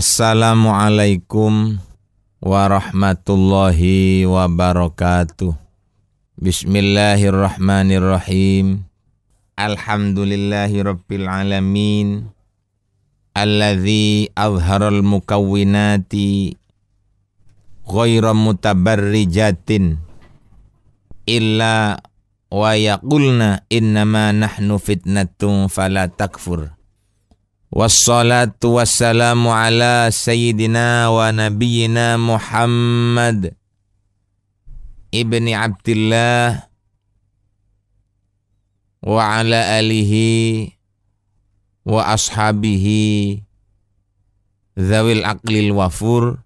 Assalamualaikum warahmatullahi wabarakatuh. Bismillahirrahmanirrahim. Alhamdulillahi rabbil alamin. Alladhi azharal mukawwinati ghaira mutabarrijatin illa wa yaqulna innama nahnu fitnatun fala takfur Wassalatu wassalamu ala sayyidina wa nabiyyina Muhammad Ibni Abdullah Wa ala alihi wa ashabihi Zawil aqlil wafur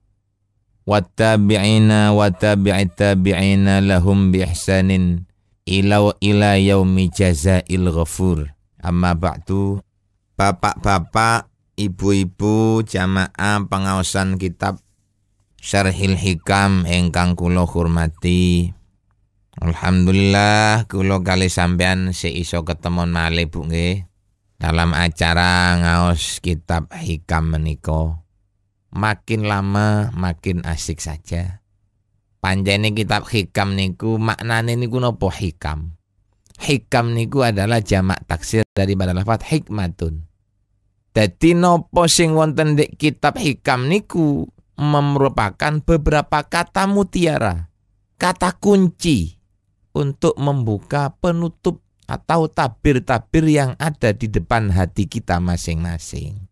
wa tabi'ina wa tabi'i tabi'ina lahum bi ihsanin Ila ila yaumi jazail ghafur Amma ba'du bapak-bapak, ibu-ibu jamaah pengawasan kitab Syarhil Hikam engkang kulo hormati. Alhamdulillah kulo kali sampean seiso ketemon malih Bu nggih dalam acara ngaos kitab Hikam meniko. Makin lama makin asik saja. Panjene kitab Hikam niku maknane niku napa Hikam? hikam niku adalah jamak taksir daripada lafat hikmatun. Jadi nopo sing wonten di kitab hikam niku merupakan beberapa kata mutiara, kata kunci untuk membuka penutup atau tabir-tabir yang ada di depan hati kita masing-masing.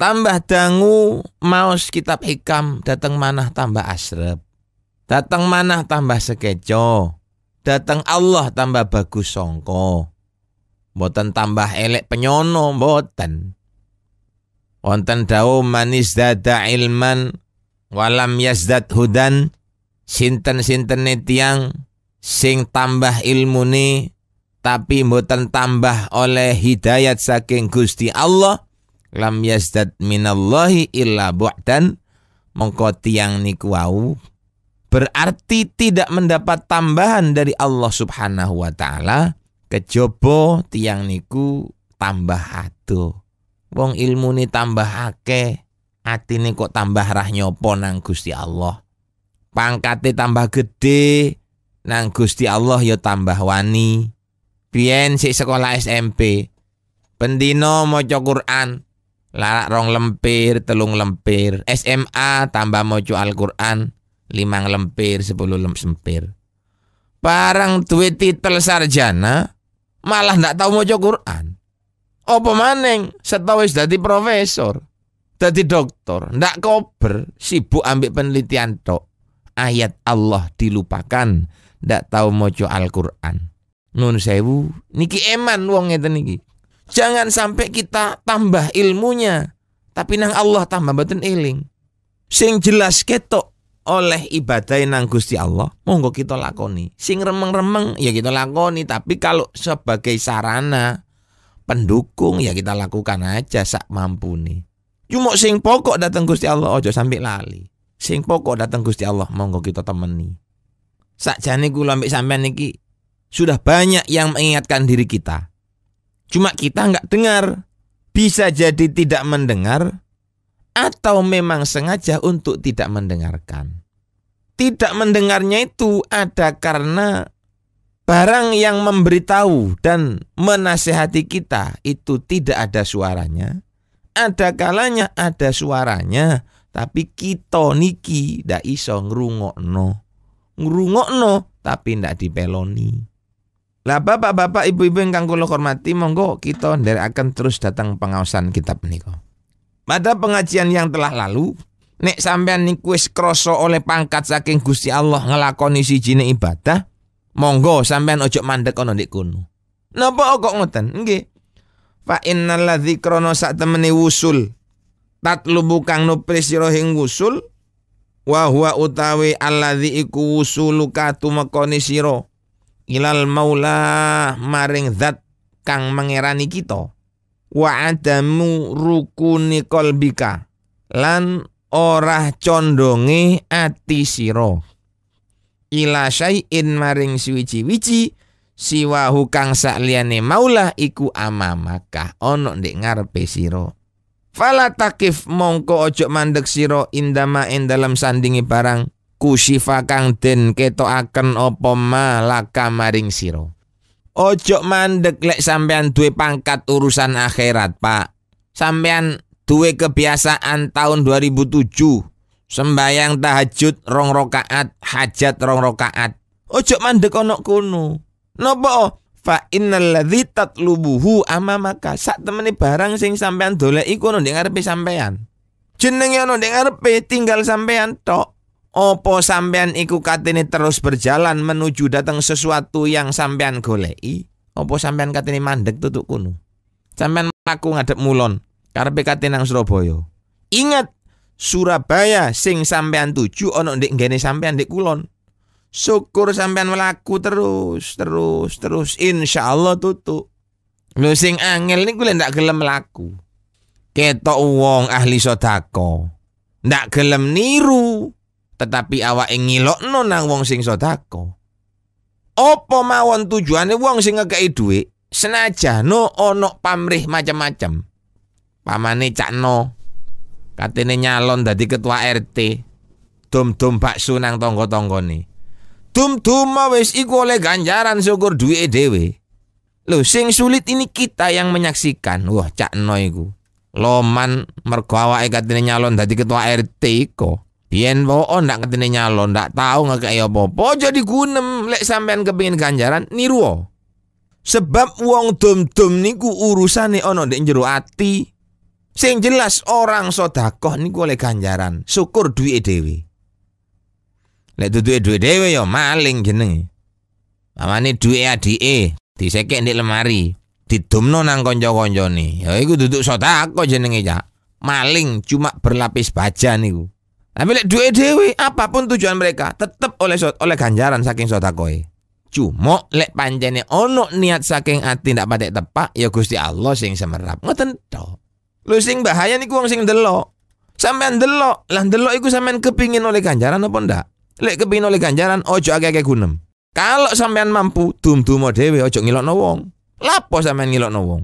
Tambah dangu, maus kitab hikam, datang manah tambah asrep. Datang manah tambah sekejo datang Allah tambah bagus songko. Boten tambah elek penyono boten. Wonten dawu manis dada ilman walam yasdat hudan sinten sinten tiang sing tambah ilmu nih, tapi buatan tambah oleh hidayat saking Gusti Allah lam yasdat minallahi illa bu'dan mongko tiang niku wau berarti tidak mendapat tambahan dari Allah Subhanahu wa taala kejobo tiang niku tambah ado wong ilmu ini tambah akeh atine kok tambah rah nyopo nang Gusti Allah pangkatnya tambah gede nang Gusti Allah yo ya tambah wani Pien si sekolah SMP pendino moco Quran larak rong lempir telung lempir SMA tambah moco Al-Qur'an limang lempir, sepuluh lempir. Parang duit titel sarjana, malah ndak tahu mojok Quran. Apa maning setawis dadi profesor, dadi doktor, ndak kober, sibuk ambil penelitian tok. Ayat Allah dilupakan, ndak tahu mojok Al-Qur'an. Nun sewu, niki eman wong ngeten niki. Jangan sampai kita tambah ilmunya, tapi nang Allah tambah beten iling Sing jelas ketok oleh ibadah nang Gusti Allah monggo kita lakoni sing remeng-remeng ya kita lakoni tapi kalau sebagai sarana pendukung ya kita lakukan aja sak mampu nih cuma sing pokok datang Gusti Allah ojo sampai lali sing pokok datang Gusti Allah monggo kita temeni sakjane kula ambek sampean niki sudah banyak yang mengingatkan diri kita cuma kita nggak dengar bisa jadi tidak mendengar atau memang sengaja untuk tidak mendengarkan. Tidak mendengarnya itu ada karena barang yang memberitahu dan menasehati kita itu tidak ada suaranya. Ada kalanya ada suaranya, tapi kita niki ndak iso ngrungokno. Ngrungokno tapi tidak dipeloni. Lah bapak-bapak ibu-ibu yang kang hormati monggo kita akan terus datang pengawasan kitab menika. Pada pengajian yang telah lalu, nek sampean niku wis krasa oleh pangkat saking Gusti Allah ngelakoni sijine ibadah, monggo sampean ojok mandek ana ndek kono. Napa kok ngoten? Nggih. Fa innal dzikrana sak temene wusul. Tatlubu kang nupris sira wusul wa huwa utawi alladzi iku wusuluka tumekoni sira ilal maula maring zat kang mengerani kita wa adamu rukuni kolbika lan ora condonge ati siro. ila syai'in maring suwiji wici siwa hukang sakliane maulah iku amamaka Ono ndek ngarepe siro fala takif mongko ojo mandek siro indama ing dalam sandingi barang kusifa kang den akan apa malaka maring siro. Ojo mandek lek sampean duwe pangkat urusan akhirat, Pak. Sampean duwe kebiasaan tahun 2007 sembayang tahajud rong rokaat, hajat rong rokaat. Ojo mandek ana kono. Napa? Fa innal ladzi tatlubuhu amamaka. Sak temene barang sing sampean doleki ikono ning ngarepe sampean. Jenenge ana ning ngarepe tinggal sampean tok. Opo sampean iku katene terus berjalan menuju datang sesuatu yang sampean golei Opo sampean katene mandek tutuk kuno. Sampean aku ngadep mulon karepe katene nang Surabaya. Ingat Surabaya sing sampean tuju ono ndek nggene sampean ndek kulon. Syukur sampean melaku terus, terus, terus. Insya Allah tutuk. Lu sing angel ini lek ndak gelem melaku. Ketok wong ahli sodako. Ndak gelem niru tetapi awake ngilokno nang wong sing sodako. opo mawon tujuannya wong sing ngekeki dhuwit senajano ono pamrih macam-macam. Pamane cak Cakno katene nyalon dadi ketua RT. Dum-dum bakso nang tonggo tanggane Dum-dum mawes iku oleh ganjaran syukur duwe dewe, Lho sing sulit ini kita yang menyaksikan. Wah Cakno iku. Loman mergawa awake katene nyalon dadi ketua RT kok. Yen boon ndak ketene nyalon, ndak tahu ngekei ya apa-apa, jadi gunem lek sampean kepengin ganjaran niru. Sebab wong dom-dom niku urusane ana ndek jero ati. Sing jelas orang sodakoh niku oleh ganjaran, syukur duwe dhewe. Lek duwe duwe dhewe yo ya maling jenenge. Amane duwe adike disekek ndek lemari, didomno nang kanca-kancane. Ya iku duduk sodako jenenge, ya Maling cuma berlapis baja niku. Tapi lek duwe dhewe apapun tujuan mereka tetap oleh oleh ganjaran saking sedekah. Cuma lek pancene ono niat saking ati ndak patek tepak ya Gusti Allah sing semerap. Ngoten to. Lu sing bahaya niku wong sing ndelok. Sampean delok, lah delok iku sampean kepingin oleh ganjaran apa ndak? Lek kepingin oleh ganjaran ojo akeh-akeh gunem. Kalau sampean mampu dum-dumo dhewe ojo ngilokno wong. Lapo sampean ngilokno wong?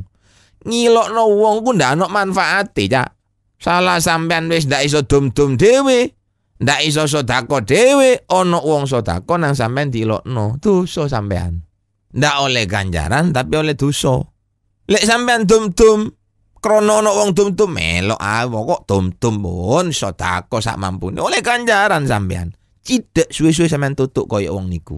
Ngilokno wong ku ndak ono manfaate, Cak. Salah sampean wis ndak iso dum-dum dhewe, ndak iso sedako dhewe, ana wong sedako nang sampean dilokno, dosa sampean. Ndak oleh ganjaran tapi oleh dosa. Lek sampean dum-dum krana ana wong dum-dum melok ah kok dum-dum pun sedako sak mampune oleh ganjaran sampean. Cidak suwe-suwe sampean tutuk kaya wong niku.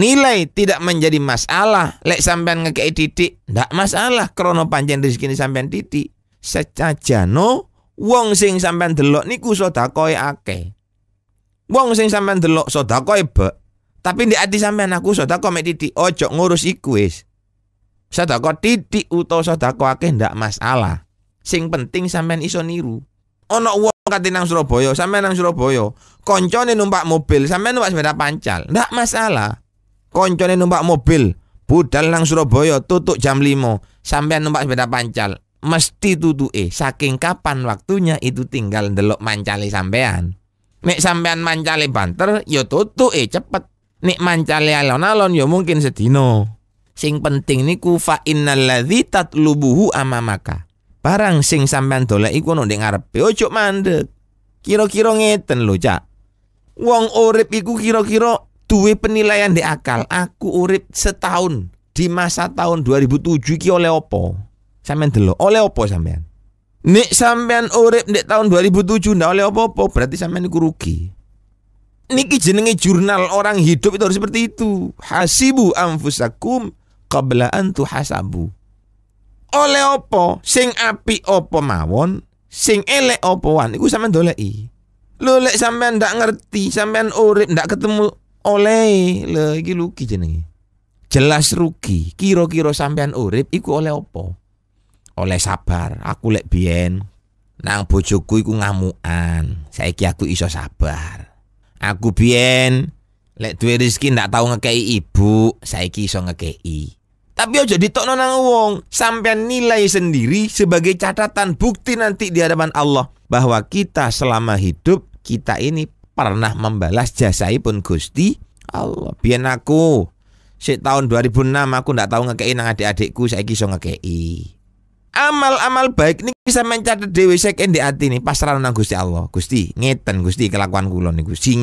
Nilai tidak menjadi masalah. Lek sampean ngekei titik, ndak masalah krana pancen rezeki sampean titik. Sejajano Wong sing sampean delok niku sedakoe akeh. Wong sing sampean delok sedakoe be, Tapi ndek ati sampean aku sedekah mek titik ojo ngurus iku wis. Sedekah titik utawa sedekah akeh ndak masalah. Sing penting sampean iso niru. ono wong kate nang Surabaya, sampean nang Surabaya, koncone numpak mobil, sampean numpak sepeda pancal, ndak masalah. Koncone numpak mobil, budal nang Surabaya tutup jam 5, sampean numpak sepeda pancal, mesti tutuke saking kapan waktunya itu tinggal ndelok mancale sampean nek sampean mancale banter yo ya tutuke cepet nek mancale alon-alon yo ya mungkin sedino sing penting niku fa innalladzi lubuhu ama maka. barang sing sampean dolek iku ono ning ngarepe ojo mandek kira-kira ngeten lho cak wong urip iku kira-kira duwe penilaian di akal aku urip setahun di masa tahun 2007 iki oleh opo Sampean dulu oleh opo sampean? nih sampean urip di tahun 2007 ndak oleh opo-opo, berarti sampean iku rugi. Niki jenenge jurnal orang hidup itu harus seperti itu. Hasibu anfusakum qabla an tuhasabu. Oleh opo sing api opo mawon, sing elek opo wan iku sampean doleki. Lho lek sampean ndak ngerti, sampean urip ndak ketemu oleh lho iki rugi jenenge. Jelas rugi. kiro kiro sampean urip iku oleh opo? oleh sabar aku lek biyen nang bojoku iku ngamukan saiki aku iso sabar aku biyen lek duwe rezeki ndak tau ngekei ibu saiki iso ngekei tapi ojo ditokno nang wong sampean nilai sendiri sebagai catatan bukti nanti di hadapan Allah bahwa kita selama hidup kita ini pernah membalas jasa pun Gusti Allah biyen aku Sik tahun 2006 aku ndak tahu ngekei nang adik-adikku saiki iso ngekei amal-amal baik ini bisa mencatat dewi sek di hati ini pasrah nang gusti Allah gusti ngeten gusti kelakuan kulo nih gusti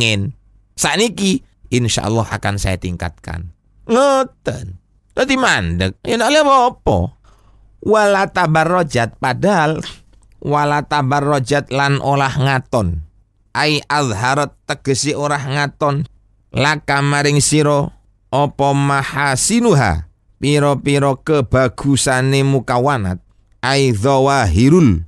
saat niki, insya Allah akan saya tingkatkan ngeten tadi mandek ya nak lihat apa Walatabar tabarrojat padahal walatabar tabarrojat lan olah ngaton ai azharat tegesi orah ngaton laka maring siro opo mahasinuha piro-piro kebagusane mukawanat ai zawahirun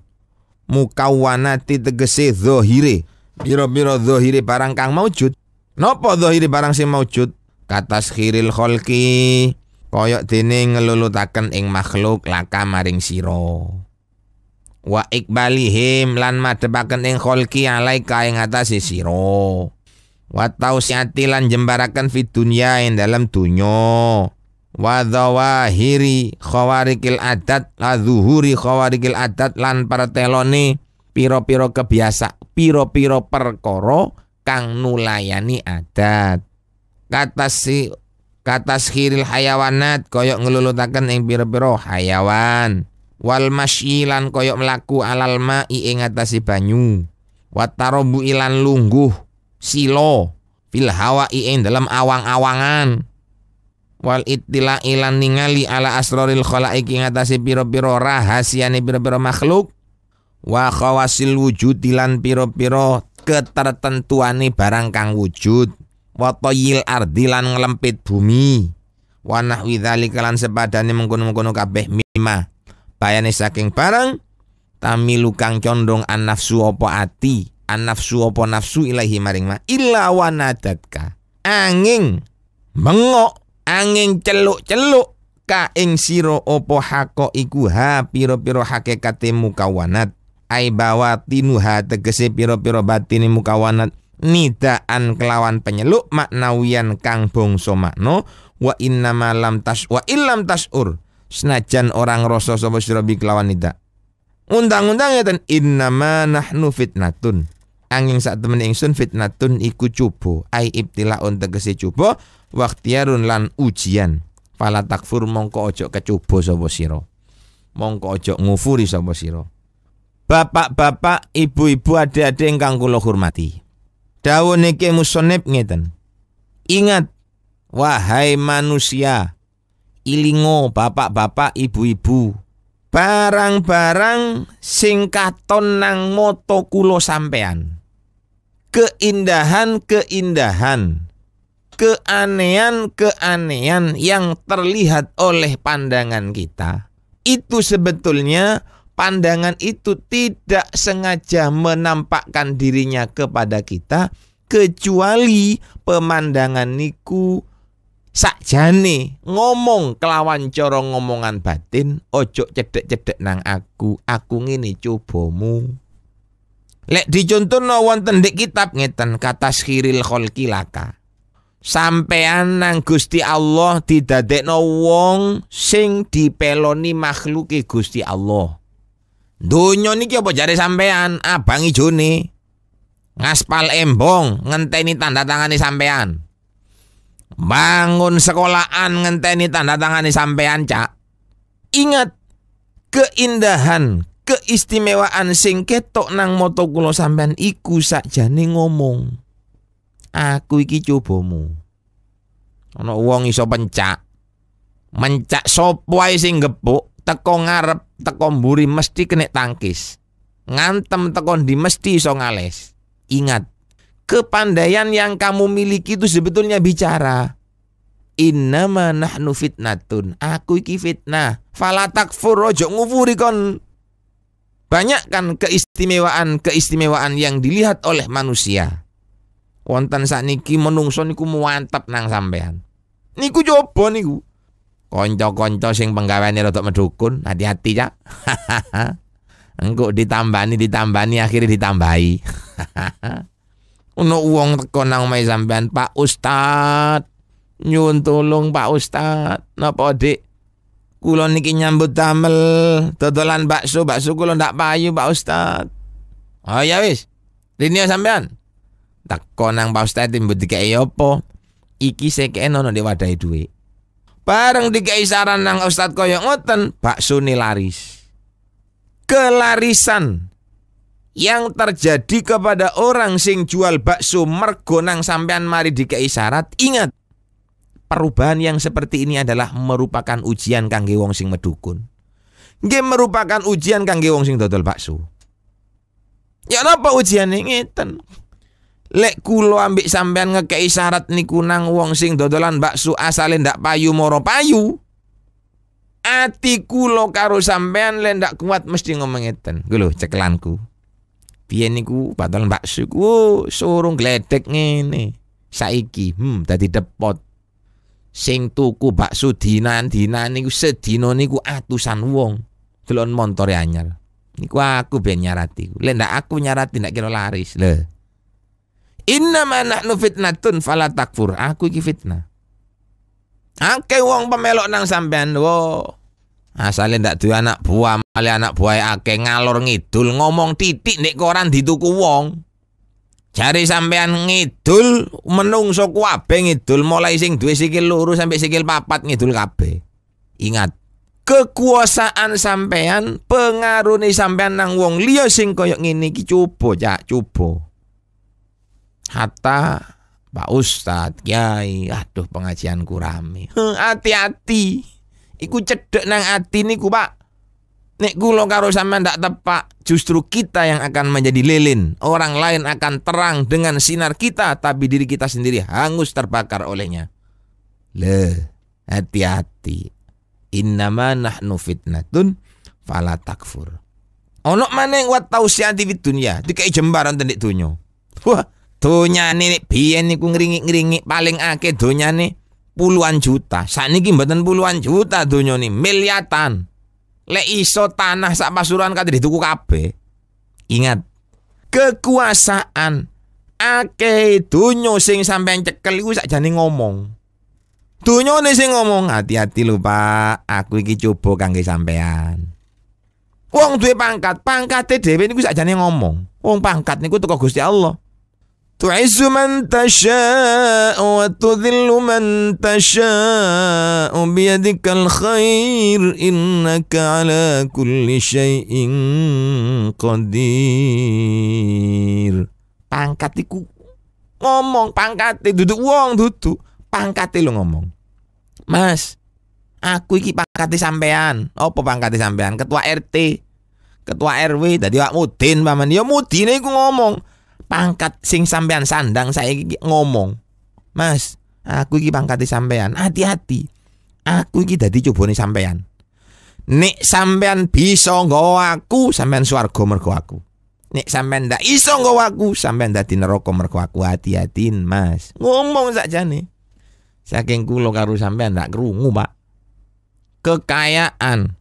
mukawanati tegese zohire, biro-biro zohire barang kang maujud nopo zohire barang sing maujud katas khiril kholki koyok dene ngelulutaken ing makhluk laka maring siro, wa ikbalihim lan madepaken ing kholqi alaika ing atase siro wa tausiati lan jembaraken fi dunia ing dalam tunyo wa dzawahiri khawarikil adat la zuhuri khawarikil adat lan teloni piro-piro kebiasa piro-piro perkoro kang nulayani adat kata si kata skiril hayawanat koyok ngelulutaken ing piro-piro hayawan wal masyilan koyok melaku alal ma ing atasi banyu watarobu ilan lungguh silo filhawa iing dalam awang-awangan wal ittila ilan ningali ala asroril khalaik ngatasi piro-piro rahasia rahasiane piro-piro makhluk wa khawasil wujud piro-piro ketertentuan ketertentuane barang kang wujud wa toyil ardi ngelempit nglempit bumi wa nahwi dzalika lan sepadane mengkono-mengkono kabeh mima bayane saking barang tamilu kang condong an nafsu opo ati an nafsu opo nafsu ilahi maring ma illa wanadatka angin mengok angin celuk-celuk ka ing sira apa hako iku ha pira-pira hakikate mukawanat ai ha tegese pira-pira batine mukawanat nidaan kelawan penyeluk maknawian kang bangsa makna wa inna malam tas wa illam tasur senajan orang rasa sapa sira kelawan nida undang-undang ngeten innama nahnu fitnatun angin saat temen ingsun fitnatun iku cubo ai on tegese cubo waktiarun lan ujian fala takfur mongko ojo kecubo sapa siro, mongko ojo ngufuri sapa siro. Bapak-bapak, ibu-ibu, adik-adik yang kula hormati. Dawuh niki musonib ngeten. Ingat wahai manusia, ilingo bapak-bapak, ibu-ibu, barang-barang singkaton nang moto sampean. Keindahan-keindahan keanehan-keanehan yang terlihat oleh pandangan kita itu sebetulnya pandangan itu tidak sengaja menampakkan dirinya kepada kita kecuali pemandangan niku sakjane ngomong kelawan corong ngomongan batin ojo cedek-cedek nang aku aku ngini cobamu lek dicontohno wonten di kitab ngeten kata skiril kholki laka sampean nang Gusti Allah didadekno wong sing dipeloni makhluke Gusti Allah. Donya niki apa jare sampean? Abang ijone. Ngaspal embong ngenteni tanda tangane sampean. Bangun sekolahan ngenteni tanda tangane sampean, Cak. Ingat keindahan, keistimewaan sing ketok nang moto kula sampean iku sakjane ngomong. Aku iki cobamu. Ana wong iso pencak. Mencak sapa wae sing gepuk, teko ngarep, teko mburi mesti kena tangkis. Ngantem teko di mesti iso ngales. Ingat, kepandaian yang kamu miliki itu sebetulnya bicara. Innama nahnu fitnatun. Aku iki fitnah. Falatak ojo ngufuri kon. Banyak kan keistimewaan-keistimewaan yang dilihat oleh manusia wonten niki menungso niku muantep nang sampean. Niku coba niku. Kanca-kanca sing penggaweane rada medukun, hati-hati ya. Engko ditambani ditambani akhirnya ditambahi. Ono wong teko nang omahe sampean, Pak Ustad. Nyuwun tolong Pak Ustad. Napa, Dik? Kula niki nyambut damel dodolan bakso, bakso kula ndak payu Pak Ustad. Oh iya, ya wis. Rinio sampean. Tak konang Pak Ustaz timbul dikei apa? Iki nono di wadai duwe Bareng dikei saran nang ustad kaya ngoten, baksone laris. Kelarisan yang terjadi kepada orang sing jual bakso mergo nang sampean mari dikei syarat ingat perubahan yang seperti ini adalah merupakan ujian kangge wong sing medukun Game merupakan ujian kangge wong sing dodol bakso ya napa ujian ini Lek kulo ambik sampean ngekei syarat niku nang wong sing dodolan bakso asale ndak payu moro payu. Ati kulo karo sampean le ndak kuat mesti ngomong ngeten. Kulo cekelanku. Biyen niku batal bakso ku oh, sorong gledek ngene. Saiki hmm dadi depot. Sing tuku bakso dinan-dinan niku sedina niku atusan wong. Delon montore anyar. Niku aku ben nyarati. Le ndak aku nyarati ndak kira laris. Lho. Inna Innama nu fitnatun fala takfur. Aku iki fitnah. Akeh wong pemelok nang sampean wo. Asale ndak duwe anak buah, male anak buah akeh ngalor ngidul ngomong titik nek koran dituku wong. Cari sampean ngidul menungso kabeh ngidul mulai sing duwe sikil lurus sampai sikil papat ngidul kape. Ingat, kekuasaan sampean pengaruhi sampean nang wong liya sing ngini ngene iki coba cak coba hatta Pak Ustadz, Kiai, aduh pengajianku rame. Hati-hati. ikut cedek nang ati ku Pak. Nek kula karo sama ndak tepak, justru kita yang akan menjadi lilin. Orang lain akan terang dengan sinar kita, tapi diri kita sendiri hangus terbakar olehnya. Le, hati-hati. Innama nahnu fitnatun fala takfur. Ono maneh wa tausiati fid Di dikai jembaran tendik dunyo. Wah, donyane biyen niku ngringik-ngringik paling akeh donyane puluhan juta. Sakniki mboten puluhan juta donyane miliatan. Lek iso tanah sak pasuruan di dituku kabeh. Ingat, kekuasaan akeh donya sing sampai cekel iku sakjane ngomong. Donyane sing ngomong, hati-hati lho Pak, aku iki coba kangge sampean. Wong duwe pangkat, pangkat pangkate dhewe niku sakjane ngomong. Wong pangkat niku teko Gusti Allah. تعز من تشاء وتذل من تشاء بيدك الخير إنك على كل شيء قدير pangkatiku ngomong pangkate duduk wong duduk pangkate lo ngomong mas aku iki pangkate sampean apa pangkate sampean ketua RT ketua RW tadi wak mudin paman ya mudine iku ngomong pangkat sing sampean sandang saya ngomong. Mas, aku iki di sampean. Hati-hati. Aku iki dadi nih sampean. Nek sampean bisa nggawa aku, sampean swarga mergo aku. Nek sampean ndak iso nggawa aku, sampean dadi neraka mergo aku. Hati-hatin, Mas. Ngomong saja nih, Saking kulo karo sampean ndak krungu, Pak. Kekayaan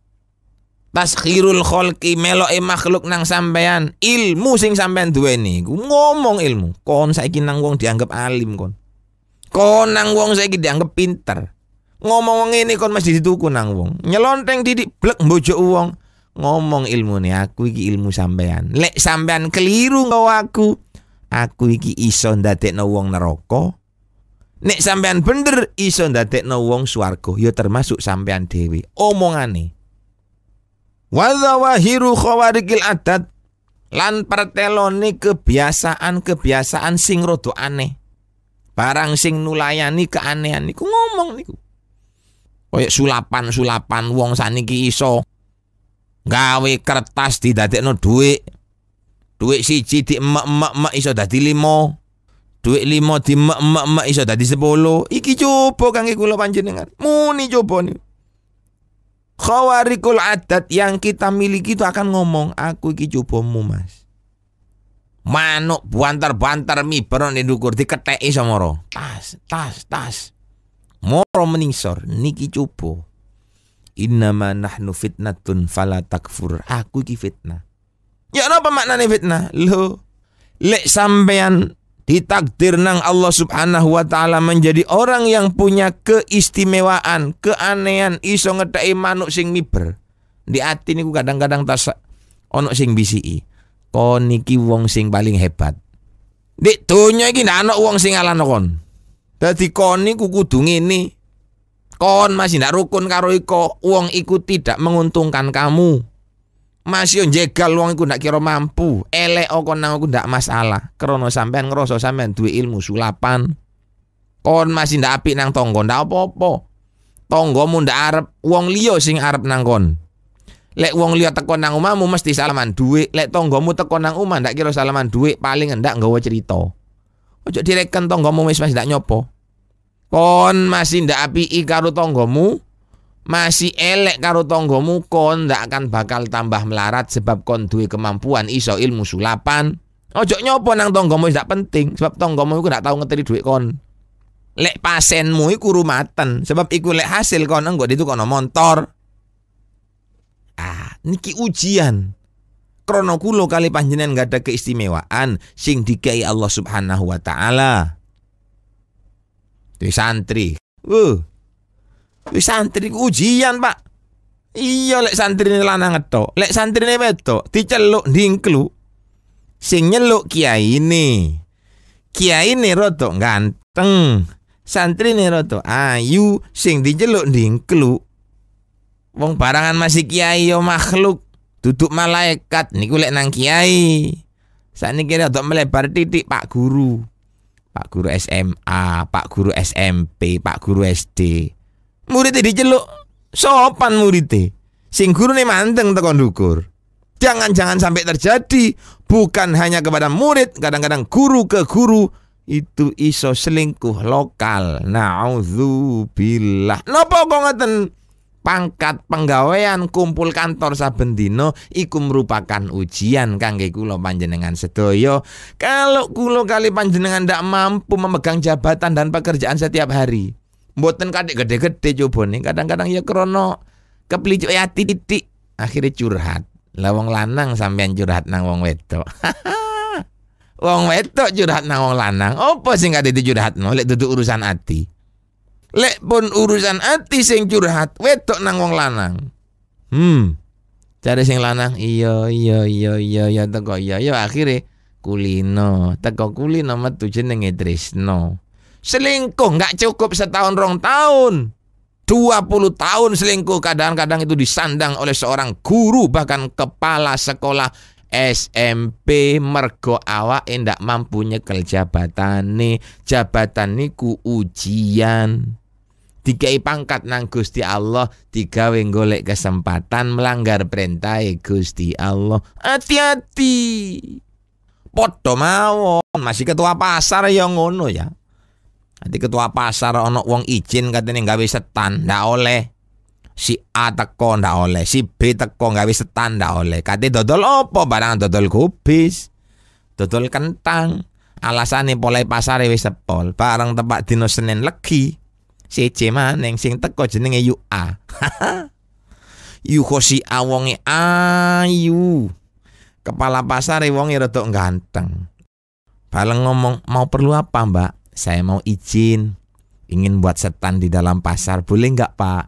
kholki melo e makhluk nang sampean ilmu sing sampean gua ngomong ilmu kon saiki nang wong dianggap alim kon kon nang wong saiki dianggap pinter ngomong ngene kon masih dituku nang wong nyelonteng didik blek mbojo wong ngomong ilmu nih aku iki ilmu sampean lek sampean keliru nggo aku aku iki iso ndadekno wong neroko nek sampean bener iso ndadekno wong suargo yo ya termasuk sampean omongan omongane Wadzawahiru khawarikil adat lan perteloni kebiasaan-kebiasaan sing rodo aneh. Barang sing nulayani keanehan niku ngomong niku. Kayak sulapan-sulapan wong saniki iso gawe kertas di didadekno si Dhuwit siji emak emak iso dadi limo. Dhuwit limo emak emak iso dadi sepuluh. Iki coba kangge kula panjenengan. Muni coba nih khawarikul adat yang kita miliki itu akan ngomong aku iki jobomu mas manuk bantar mi pernah ning dhukur diketeki samoro tas tas tas moro meningsor niki coba innama nahnu fitnatun fala takfur aku iki fitnah ya apa maknanya fitnah lo lek sampean ditakdir nang Allah Subhanahu wa taala menjadi orang yang punya keistimewaan, keanehan iso ngetai manuk sing miber. Di ati niku kadang-kadang tas ono sing bisi. Koniki iki wong sing paling hebat. Di donya iki ndak ono wong sing ala kon. Dadi kon niku kudu ngene. Kon masih ndak rukun karo iko, wong iku tidak menguntungkan kamu. Masih jegal wong iku ndak kira mampu, elek kon nang aku ndak masalah. Krana sampean ngerasa sampean duwe ilmu sulapan. Kon masih ndak apik nang tonggo, ndak apa-apa. Tanggamu ndak arep wong liya sing arep nang kon. Lek wong liya teko nang omahmu mesti salaman dhuwit, lek tonggomu teko nang omah ndak kira salaman dhuwit, paling ndak nggawa cerita. Ojo direken tonggomu wis ndak nyopo. Kon masih ndak apiki karo tonggomu masih elek karo tonggomu kon ndak akan bakal tambah melarat sebab kon duwe kemampuan iso ilmu sulapan ojo nyopo nang tonggomu ndak penting sebab tonggomu iku ndak tau ngeteri duit kon lek pasenmu iku rumaten sebab iku lek hasil kon di itu kono motor ah niki ujian krono kulo kali panjenengan gak ada keistimewaan sing dikai Allah Subhanahu wa taala. Di santri. Uh, santri ujian, Pak. Iya lek santrine lanang etok, lek santrine wedok diceluk dingklu. Sing nyeluk kiai ini. Kiai ini roto ganteng. Santri ini roto ayu sing diceluk dingklu. Wong barangan masih kiai yo makhluk. Duduk malaikat niku lek nang kiai. Saat kira untuk melebar titik Pak Guru. Pak Guru SMA, Pak Guru SMP, Pak Guru SD. Murid Muridnya celuk sopan murid, Sing nih manteng tekon dukur. Jangan-jangan sampai terjadi bukan hanya kepada murid, kadang-kadang guru ke guru itu iso selingkuh lokal. Nauzubillah. Napa kok ngoten? Pangkat penggawean kumpul kantor saben dina iku merupakan ujian kangge kula panjenengan sedaya. Kalau kulo kali panjenengan ndak mampu memegang jabatan dan pekerjaan setiap hari, Mboten kadek gede-gede coba nih. Kadang-kadang ya krono kepelicuk ya e hati titik. Akhirnya curhat. Lah wong lanang sampean curhat nang wong wedok. wong wedok curhat nang wong lanang. Apa sing kadek no lek duduk urusan ati. Lek pun urusan ati sing curhat wedok nang wong lanang. Hmm. Cari sing lanang, iya iya iya iya iya teko iya iya akhirnya kulino, teko kulino metu jenenge tresno. Selingkuh nggak cukup setahun rong tahun. 20 tahun selingkuh kadang-kadang itu disandang oleh seorang guru bahkan kepala sekolah SMP mergo awak ndak mampu nyekel jabatan nih jabatan niku ujian tiga pangkat nang Gusti Allah tiga golek kesempatan melanggar perintah Gusti Allah hati-hati podo mawon masih ketua pasar yang ngono ya Nanti ketua pasar ono wong izin katanya nggak bisa setan, ndak oleh. Si A teko ndak oleh, si B teko bisa setan ndak oleh. Katanya dodol opo barang dodol kubis. Dodol kentang. Alasan Alasane pasar pasare wis sepol, barang tempat dino Senin legi. Si C maneng sing teko jenenge U A. Yuko si A wonge ayu. Kepala pasar pasare wonge rada ganteng. Paling ngomong, "Mau perlu apa, Mbak?" saya mau izin ingin buat setan di dalam pasar boleh nggak pak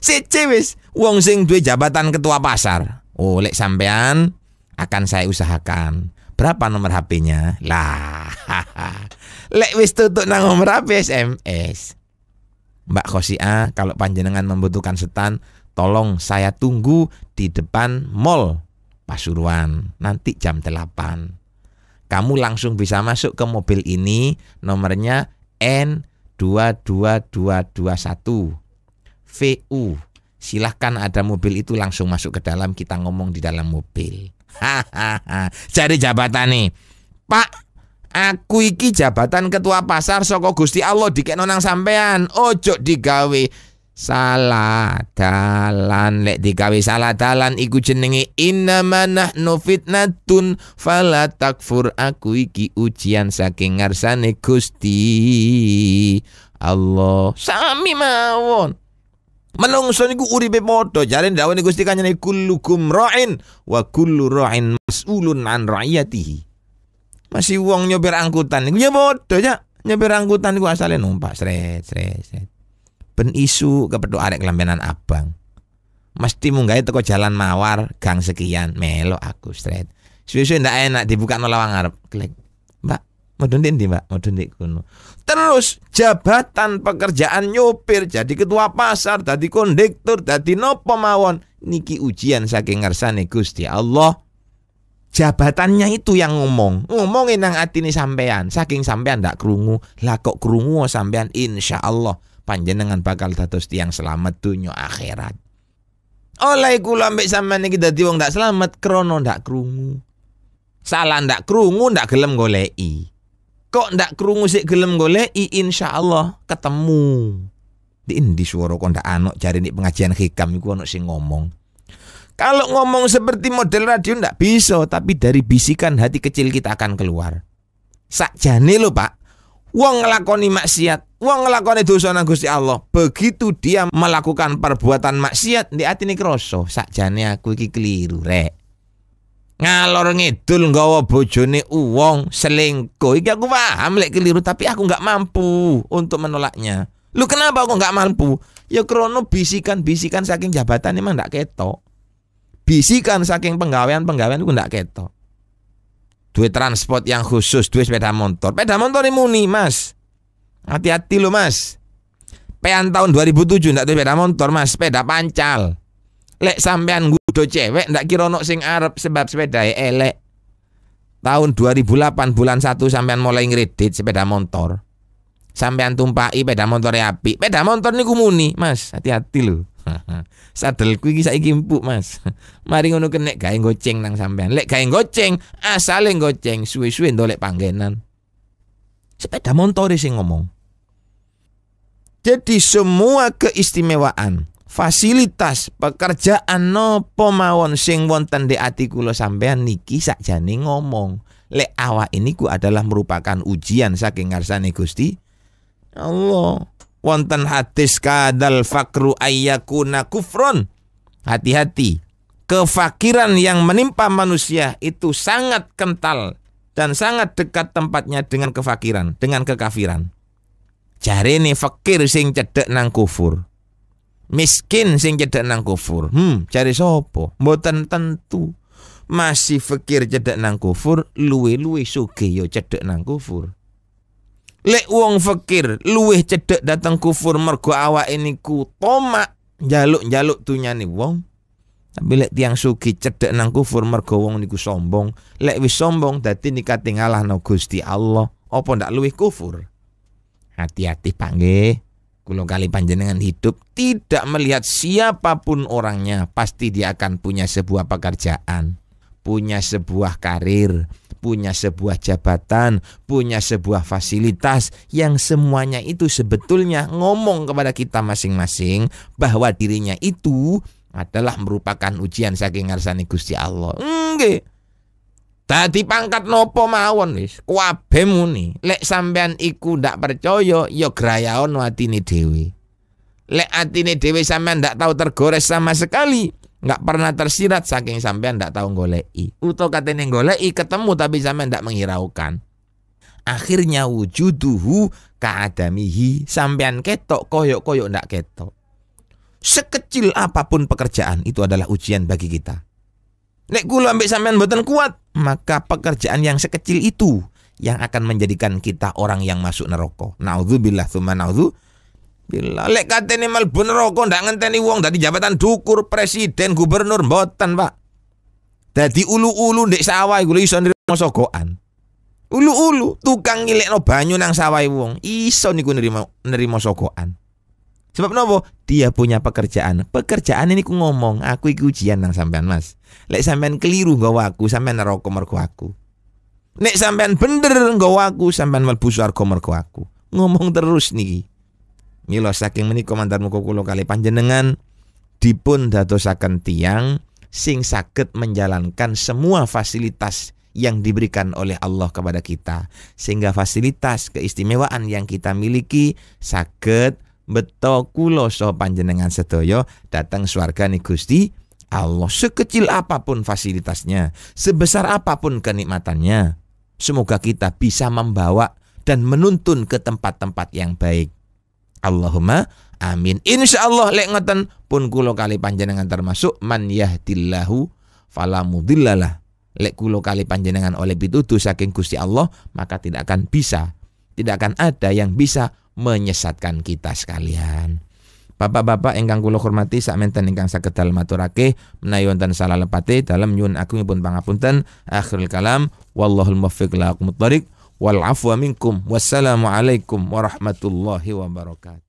Sece wis wong sing duwe jabatan ketua pasar oleh oh, sampean akan saya usahakan berapa nomor HP-nya lah lek wis tutup nang nomor HP SMS Mbak Khosia kalau panjenengan membutuhkan setan tolong saya tunggu di depan mall Pasuruan nanti jam delapan kamu langsung bisa masuk ke mobil ini nomornya N22221 VU. Silahkan ada mobil itu langsung masuk ke dalam kita ngomong di dalam mobil. Hahaha. Cari jabatan nih. Pak, aku iki jabatan ketua pasar soko Gusti Allah dikekno nonang sampean. Ojo digawe salah dalan lek digawe salah dalan iku jenenge innama nahnu fitnatun fala takfur aku iki ujian saking ngarsane Gusti Allah sami mawon Menungso niku uripe padha jare dawane Gusti kanyane kullukum ra'in wa kullu ra'in mas'ulun an ra'iyatihi Masih uang nyopir angkutan niku ya padha ya nyopir angkutan niku asale numpak sret sret sret ben isu kepethuk arek kelambenan abang mesti munggahe teko jalan mawar gang sekian melo aku straight suwe-suwe ndak enak dibuka no lawang klik mbak mudun di mbak mau di kuno terus jabatan pekerjaan nyopir jadi ketua pasar jadi kondektur jadi nopo mawon niki ujian saking ngersane Gusti Allah jabatannya itu yang ngomong ngomongin yang hati ini sampean saking sampean ndak kerungu, lah kok kerungu sampean insya Allah panjenengan bakal dados tiang selamat dunia akhirat. Oleh kula ambek sampean iki dadi wong ndak selamat krono ndak krungu. Salah ndak krungu ndak gelem goleki. Kok ndak krungu sik gelem goleki insyaallah ketemu. Di endi swara kok ndak anok jare nek pengajian hikam iku ono sing ngomong. Kalau ngomong seperti model radio ndak bisa, tapi dari bisikan hati kecil kita akan keluar. Sakjane lo Pak, wong ngelakoni maksiat Wong ngelakoni dosa nang Gusti Allah, begitu dia melakukan perbuatan maksiat di atine krasa, sakjane aku iki keliru, rek. Ngalor ngidul nggawa bojone uang selingkuh. Iki aku paham lek keliru tapi aku nggak mampu untuk menolaknya. Lu kenapa aku nggak mampu? Ya krono bisikan-bisikan saking jabatan emang ndak ketok. Bisikan saking penggawean-penggawean ku ndak ketok. Duit transport yang khusus, duit sepeda motor. Sepeda motor ini muni, Mas. Hati-hati lo mas. Pean tahun 2007 ndak sepeda motor mas, sepeda pancal. Lek sampean gudo cewek ndak kira sing arep sebab sepeda elek. Eh, tahun 2008 bulan 1 sampean mulai ngredit sepeda motor. Sampean tumpai sepeda motor api. Sepeda motor ni kumuni Mas. Hati-hati Sadel Sadelku iki saiki empuk, Mas. Mari ngono kene gawe goceng nang sampean. Lek gawe goceng, asale goceng suwe-suwe ndolek panggenan. Sepeda motor e sing ngomong. Jadi semua keistimewaan, fasilitas, pekerjaan no mawon sing wonten di ati kula sampean niki sakjane ngomong. le awa ini ku adalah merupakan ujian saking ngarsane Gusti Allah. Wonten hadis kadal fakru ayyakuna kufron. Hati-hati. Kefakiran yang menimpa manusia itu sangat kental dan sangat dekat tempatnya dengan kefakiran, dengan kekafiran. Jarene fakir sing cedek nang kufur. Miskin sing cedek nang kufur. Hmm, cari sopo? Mboten tentu. Masih fakir cedek nang kufur, luwe-luwe suge yo ya cedek nang kufur. Lek wong fakir luwe cedek datang kufur mergo ini ku tomak jaluk njaluk nih wong. Tapi lek tiang suki cedek nang kufur mergo wong niku sombong. Lek wis sombong dadi nikate ngalahno Gusti Allah. Apa ndak luwe kufur? Hati-hati Pak G. Kula kali panjenengan hidup tidak melihat siapapun orangnya, pasti dia akan punya sebuah pekerjaan, punya sebuah karir, punya sebuah jabatan, punya sebuah fasilitas yang semuanya itu sebetulnya ngomong kepada kita masing-masing bahwa dirinya itu adalah merupakan ujian saking ngarsani Gusti Allah. Enggak. Tadi pangkat nopo mawon wis kabeh muni. Lek sampean iku ndak percaya ya grayaon atine dhewe. Lek atine dhewe sampean ndak tahu tergores sama sekali, nggak pernah tersirat saking sampean ndak tahu goleki. Uto katene goleki ketemu tapi sampean ndak menghiraukan. Akhirnya wujuduhu kaadamihi sampean ketok koyok-koyok ndak ketok. Sekecil apapun pekerjaan itu adalah ujian bagi kita. Nek kulo ambek sampean mboten kuat, maka pekerjaan yang sekecil itu yang akan menjadikan kita orang yang masuk neraka. Nauzubillah tsumma nauzu Bila lek katene malbu neraka ndak ngenteni wong dadi jabatan dukur presiden gubernur mboten, Pak. Dadi ulu-ulu ndek sawah iku iso nrimo sogokan. Ulu-ulu tukang ngilekno banyu nang sawah wong, iso niku nrimo nrimo sogokan. Sebab nopo? Dia punya pekerjaan. Pekerjaan ini ku ngomong, aku iki ujian nang sampean, Mas. Lek sampean keliru nggawa aku, sampean neraka mergo aku. Nek sampean bener nggawa aku, sampean mlebu swarga mergo aku. Ngomong terus niki. Mila saking menika mantan muka kula kali panjenengan dipun dadosaken tiang sing saged menjalankan semua fasilitas yang diberikan oleh Allah kepada kita sehingga fasilitas keistimewaan yang kita miliki saged beto kulo so panjenengan sedaya datang nih Gusti Allah sekecil apapun fasilitasnya, sebesar apapun kenikmatannya. Semoga kita bisa membawa dan menuntun ke tempat-tempat yang baik. Allahumma amin. Insya Allah lek ngoten pun kulo kali panjenengan termasuk man yahdillahu falamudillalah dilalah Lek kulo kali panjenengan oleh pituduh saking Gusti Allah maka tidak akan bisa tidak akan ada yang bisa menyesatkan kita sekalian. Bapak-bapak engkang kula hormati sakmenten ingkang saged dalem aturake menawi wonten salah lepate dalam ibun agungipun pangapunten akhirul kalam wallahul muwaffiq la wal afwa minkum wassalamu alaikum warahmatullahi wabarakatuh